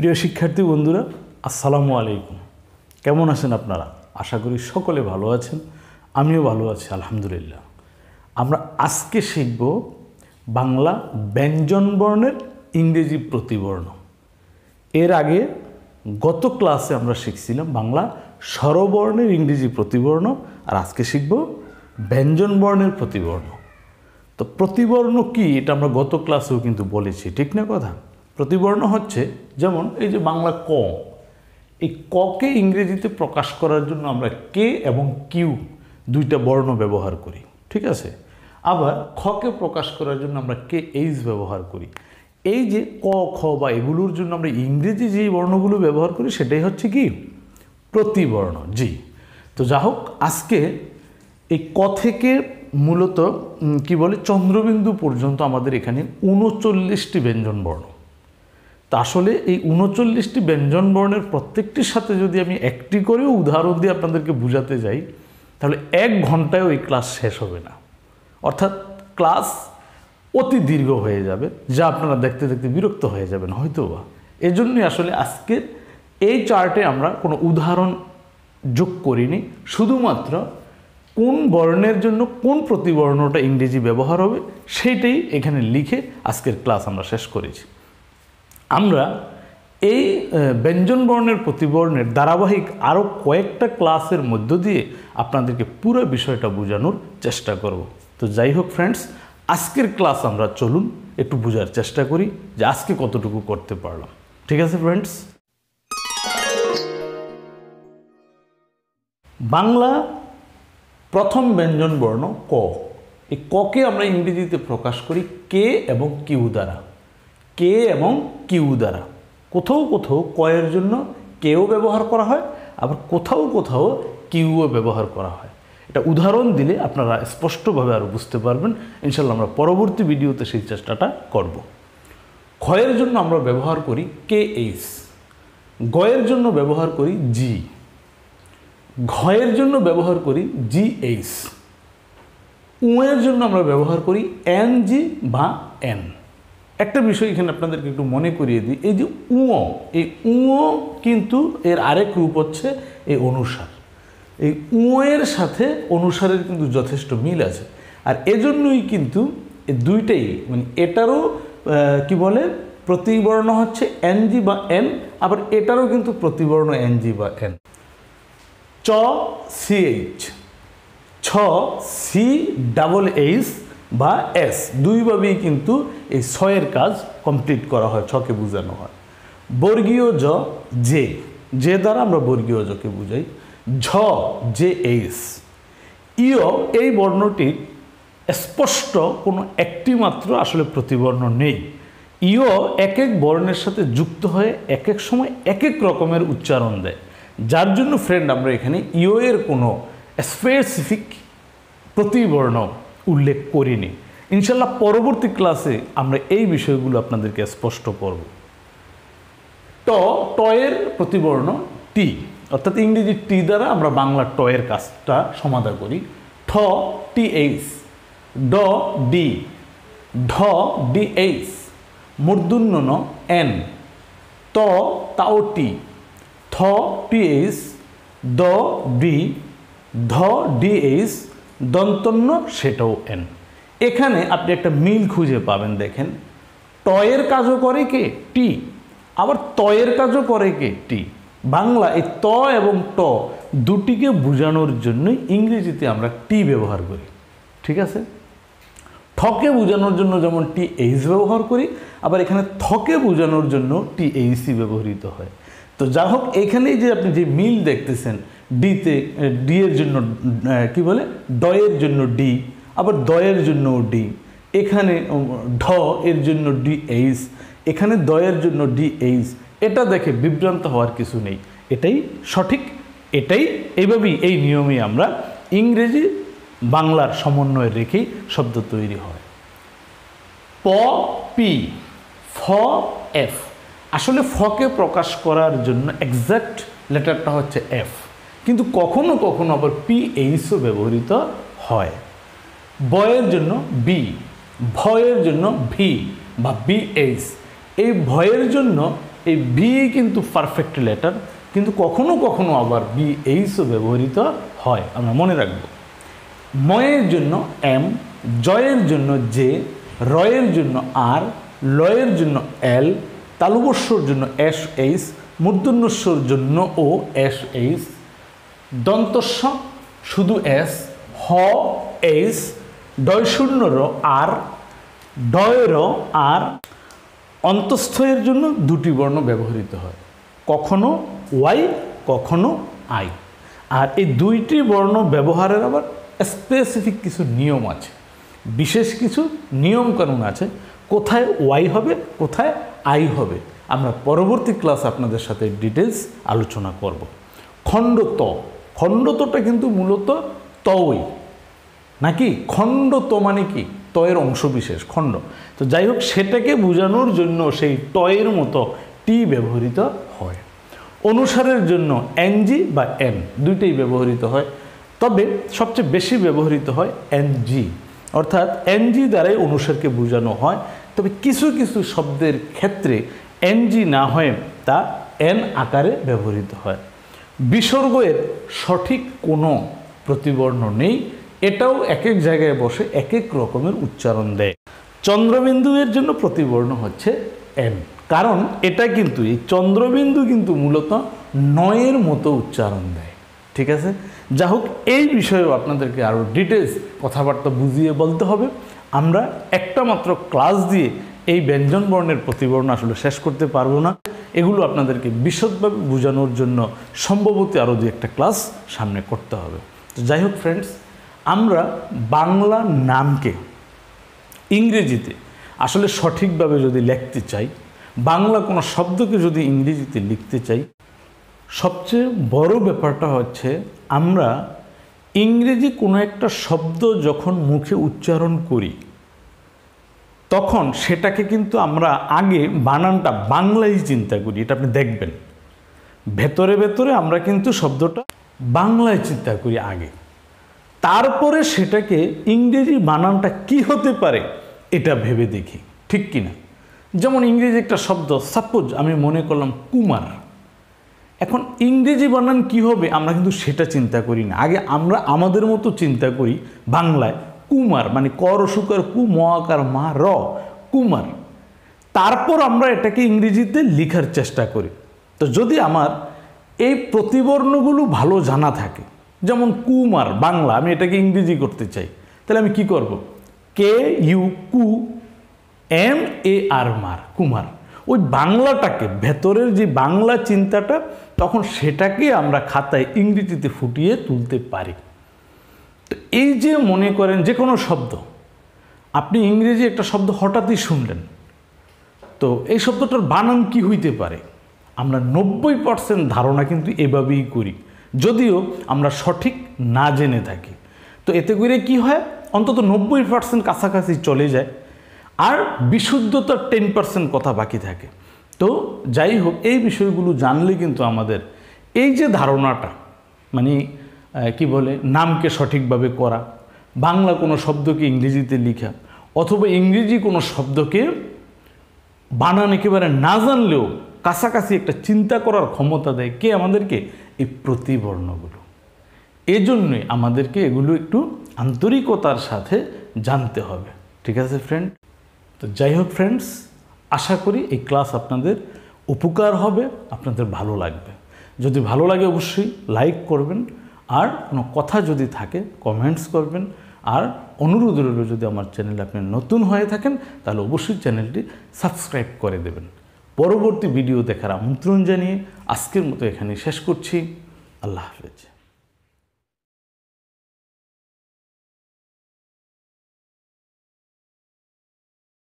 প্রিয় শিক্ষার্থী বন্ধুরা আসসালামু আলাইকুম কেমন আছেন আপনারা আশা করি সকলে ভালো আছেন আমিও ভালো আছি আলহামদুলিল্লাহ আমরা আজকে শিখব বাংলা ব্যঞ্জনবর্ণের ইংরেজি প্রতিবর্ণ এর আগে গত ক্লাসে আমরা শিখছিলাম বাংলা স্বরবর্ণের ইংরেজি প্রতিবর্ণ আর আজকে শিখব ব্যঞ্জনবর্ণের প্রতিবর্ণ তো প্রতিবর্ণ কি এটা আমরা গত ক্লাসেও কিন্তু বলেছি ঠিক না কথা প্রতিবর্ণ হচ্ছে যেমন এই যে বাংলা ক এই ককে ইংরেজিতে প্রকাশ করার জন্য আমরা কে এবং কিউ দুইটা বর্ণ ব্যবহার করি ঠিক আছে আবার খকে প্রকাশ করার জন্য আমরা কে এইজ ব্যবহার করি এই যে ক খ বা এগুলোর জন্য আমরা ইংরেজি যে বর্ণগুলো ব্যবহার করি সেটাই হচ্ছে কি প্রতিবর্ণ জি তো যা হোক আজকে এই ক থেকে মূলত কি বলে চন্দ্রবিন্দু পর্যন্ত আমাদের এখানে উনচল্লিশটি ব্যঞ্জন বর্ণ তা আসলে এই উনচল্লিশটি ব্যঞ্জন বর্ণের প্রত্যেকটির সাথে যদি আমি একটি করেও উদাহরণ দিয়ে আপনাদেরকে বুঝাতে যাই তাহলে এক ঘন্টায় ওই ক্লাস শেষ হবে না অর্থাৎ ক্লাস অতি দীর্ঘ হয়ে যাবে যা আপনারা দেখতে দেখতে বিরক্ত হয়ে যাবেন হয়তো বা এজন্যই আসলে আজকে এই চার্টে আমরা কোনো উদাহরণ যোগ করিনি শুধুমাত্র কোন বর্ণের জন্য কোন প্রতিবর্ণটা ইংরেজি ব্যবহার হবে সেইটাই এখানে লিখে আজকের ক্লাস আমরা শেষ করেছি আমরা এই ব্যঞ্জন বর্ণের প্রতিবর্ণের ধারাবাহিক আরও কয়েকটা ক্লাসের মধ্য দিয়ে আপনাদেরকে পুরো বিষয়টা বোঝানোর চেষ্টা করব তো যাই হোক ফ্রেন্ডস আজকের ক্লাস আমরা চলুন একটু বোঝার চেষ্টা করি যে আজকে কতটুকু করতে পারলাম ঠিক আছে ফ্রেন্ডস বাংলা প্রথম ব্যঞ্জন বর্ণ ক এই ককে আমরা ইংরেজিতে প্রকাশ করি কে এবং কিউ দ্বারা কে এবং কিউ দ্বারা কোথাও কোথাও কয়ের জন্য কেও ব্যবহার করা হয় আবার কোথাও কোথাও কিউও ব্যবহার করা হয় এটা উদাহরণ দিলে আপনারা স্পষ্টভাবে আরও বুঝতে পারবেন ইনশাল্লাহ আমরা পরবর্তী ভিডিওতে সেই চেষ্টাটা করব ক্ষয়ের জন্য আমরা ব্যবহার করি কে এইচ গয়ের জন্য ব্যবহার করি জি ঘয়ের জন্য ব্যবহার করি জি এইচ উঁয়ের জন্য আমরা ব্যবহার করি এন জি বা এন একটা বিষয় এখানে আপনাদেরকে একটু মনে করিয়ে দিই এই যে উঁয়ো এই উঁয়ো কিন্তু এর আরেক রূপ হচ্ছে এই অনুসার এই উঁয়ের সাথে অনুসারের কিন্তু যথেষ্ট মিল আছে আর এজন্যই কিন্তু দুইটাই মানে এটারও কি বলে প্রতিবর্ণ হচ্ছে এনজি বা এন আবার এটারও কিন্তু প্রতিবর্ণ এনজি বা এন চ সিএইচ ছ সি ডাবল এইচ বা এস দুইভাবেই কিন্তু এই ছয়ের কাজ কমপ্লিট করা হয় ছকে বোঝানো হয় বর্গীয় জ জে যে দ্বারা আমরা বর্গীয় জকে বুঝাই ঝ জে এইস ইয় এই বর্ণটির স্পষ্ট কোনো একটি মাত্র আসলে প্রতিবর্ণ নেই ইয় এক এক বর্ণের সাথে যুক্ত হয়ে এক এক সময় এক এক রকমের উচ্চারণ দেয় যার জন্য ফ্রেন্ড আমরা এখানে ইও এর কোনো স্পেসিফিক প্রতিবর্ণ উল্লেখ করিনি ইনশাল্লাহ পরবর্তী ক্লাসে আমরা এই বিষয়গুলো আপনাদেরকে স্পষ্ট করব ট টয়ের প্রতিবর্ণ টি অর্থাৎ ইংরেজি টি দ্বারা আমরা বাংলা টয়ের কাজটা সমাধান করি ঠ টি এইচ ড ডি ঢ ডি এইচ মূর্ধন্য এন ত তাও টি থ টি এইচ দ ডি ধ ডি এইচ দন্তন্য সেটাও এন এখানে আপনি একটা মিল খুঁজে পাবেন দেখেন টয়ের কাজও করে কে টি আবার তয়ের কাজও করে কে টি বাংলা এই ত এবং ট দুটিকে বোঝানোর জন্য ইংরেজিতে আমরা টি ব্যবহার করি ঠিক আছে ঠকে বোঝানোর জন্য যেমন টি এইচ ব্যবহার করি আবার এখানে থকে বোঝানোর জন্য টি এইচি ব্যবহৃত হয় তো যা হোক এখানেই যে আপনি যে মিল দেখতেছেন ডিতে ডি এর জন্য কি বলে ডয়ের জন্য ডি আবার দয়ের জন্য ডি এখানে ঢ এর জন্য ডি এইচ এখানে দয়ের জন্য ডি এইচ এটা দেখে বিভ্রান্ত হওয়ার কিছু নেই এটাই সঠিক এটাই এইভাবেই এই নিয়মে আমরা ইংরেজি বাংলার সমন্বয় রেখেই শব্দ তৈরি হয় প পি ফ এফ আসলে ফকে প্রকাশ করার জন্য এক্স্যাক্ট লেটারটা হচ্ছে এফ কিন্তু কখনো কখনো আবার পিএইচও ব্যবহৃত হয় বয়ের জন্য বি ভয়ের জন্য ভি বা বিএইচ এই ভয়ের জন্য এই ভি কিন্তু পারফেক্ট লেটার কিন্তু কখনো কখনো আবার বিএইচও ব্যবহৃত হয় আমরা মনে রাখব ময়ের জন্য এম জয়ের জন্য জে রয়ের জন্য আর লয়ের জন্য এল তালুবস্বর জন্য এস এইচ মূর্ধন্যস্বর জন্য ও এস এইচ দন্তস্ব শুধু এস হ এস ডয় শূন্য র আর ডয় র আর অন্তস্থয়ের জন্য দুটি বর্ণ ব্যবহৃত হয় কখনো ওয়াই কখনো আই আর এই দুইটি বর্ণ ব্যবহারের আবার স্পেসিফিক কিছু নিয়ম আছে বিশেষ কিছু নিয়মকানুন আছে কোথায় ওয়াই হবে কোথায় আই হবে আমরা পরবর্তী ক্লাস আপনাদের সাথে ডিটেলস আলোচনা করব খণ্ড ত খণ্ডতটা কিন্তু মূলত তই নাকি খণ্ড তো মানে কি তয়ের অংশবিশেষ খণ্ড তো যাই হোক সেটাকে বোঝানোর জন্য সেই টয়ের মতো টি ব্যবহৃত হয় অনুসারের জন্য এনজি বা এন দুইটাই ব্যবহৃত হয় তবে সবচেয়ে বেশি ব্যবহৃত হয় এনজি অর্থাৎ এনজি দ্বারাই অনুসারকে বোঝানো হয় তবে কিছু কিছু শব্দের ক্ষেত্রে এনজি না হয়ে তা এন আকারে ব্যবহৃত হয় বিসর্গের সঠিক কোনো প্রতিবর্ণ নেই এটাও এক এক জায়গায় বসে এক এক রকমের উচ্চারণ দেয় চন্দ্রবিন্দু এর জন্য প্রতিবর্ণ হচ্ছে এন কারণ এটা কিন্তু এই চন্দ্রবিন্দু কিন্তু মূলত নয়ের মতো উচ্চারণ দেয় ঠিক আছে যা হোক এই বিষয়েও আপনাদেরকে আরও ডিটেলস কথাবার্তা বুঝিয়ে বলতে হবে আমরা একটা মাত্র ক্লাস দিয়ে এই ব্যঞ্জন বর্ণের প্রতিবর্ণ আসলে শেষ করতে পারবো না এগুলো আপনাদেরকে বিশদভাবে বোঝানোর জন্য সম্ভবত আরও দু একটা ক্লাস সামনে করতে হবে তো যাই হোক ফ্রেন্ডস আমরা বাংলা নামকে ইংরেজিতে আসলে সঠিকভাবে যদি লিখতে চাই বাংলা কোনো শব্দকে যদি ইংরেজিতে লিখতে চাই সবচেয়ে বড় ব্যাপারটা হচ্ছে আমরা ইংরেজি কোনো একটা শব্দ যখন মুখে উচ্চারণ করি তখন সেটাকে কিন্তু আমরা আগে বানানটা বাংলায় চিন্তা করি এটা আপনি দেখবেন ভেতরে ভেতরে আমরা কিন্তু শব্দটা বাংলায় চিন্তা করি আগে তারপরে সেটাকে ইংরেজি বানানটা কি হতে পারে এটা ভেবে দেখি ঠিক কি না যেমন ইংরেজি একটা শব্দ সাপোজ আমি মনে করলাম কুমার এখন ইংরেজি বানান কি হবে আমরা কিন্তু সেটা চিন্তা করি না আগে আমরা আমাদের মতো চিন্তা করি বাংলায় কুমার মানে কর অসুকার কু মহাকার মা র কুমার তারপর আমরা এটাকে ইংরেজিতে লিখার চেষ্টা করি তো যদি আমার এই প্রতিবর্ণগুলো ভালো জানা থাকে যেমন কুমার বাংলা আমি এটাকে ইংরেজি করতে চাই তাহলে আমি কি করব কে ইউ কু এম এ আর মার কুমার ওই বাংলাটাকে ভেতরের যে বাংলা চিন্তাটা তখন সেটাকে আমরা খাতায় ইংরেজিতে ফুটিয়ে তুলতে পারি তো এই যে মনে করেন যে কোনো শব্দ আপনি ইংরেজি একটা শব্দ হঠাৎই শুনলেন তো এই শব্দটার বানান কি হইতে পারে আমরা নব্বই পার্সেন্ট ধারণা কিন্তু এভাবেই করি যদিও আমরা সঠিক না জেনে থাকি তো এতে করে কি হয় অন্তত নব্বই পার্সেন্ট কাছাকাছি চলে যায় আর বিশুদ্ধতার টেন পার্সেন্ট কথা বাকি থাকে তো যাই হোক এই বিষয়গুলো জানলে কিন্তু আমাদের এই যে ধারণাটা মানে কি বলে নামকে সঠিকভাবে করা বাংলা কোনো শব্দকে ইংরেজিতে লিখা অথবা ইংরেজি কোনো শব্দকে বানান একেবারে না জানলেও কাছাকাছি একটা চিন্তা করার ক্ষমতা দেয় কে আমাদেরকে এই প্রতিবর্ণগুলো এজন্যই আমাদেরকে এগুলো একটু আন্তরিকতার সাথে জানতে হবে ঠিক আছে ফ্রেন্ড তো যাই হোক ফ্রেন্ডস আশা করি এই ক্লাস আপনাদের উপকার হবে আপনাদের ভালো লাগবে যদি ভালো লাগে অবশ্যই লাইক করবেন আর কোনো কথা যদি থাকে কমেন্টস করবেন আর অনুরোধ রইল যদি আমার চ্যানেল আপনি নতুন হয়ে থাকেন তাহলে অবশ্যই চ্যানেলটি সাবস্ক্রাইব করে দেবেন পরবর্তী ভিডিও দেখার আমন্ত্রণ জানিয়ে আজকের মতো এখানে শেষ করছি আল্লাহ হাফেজ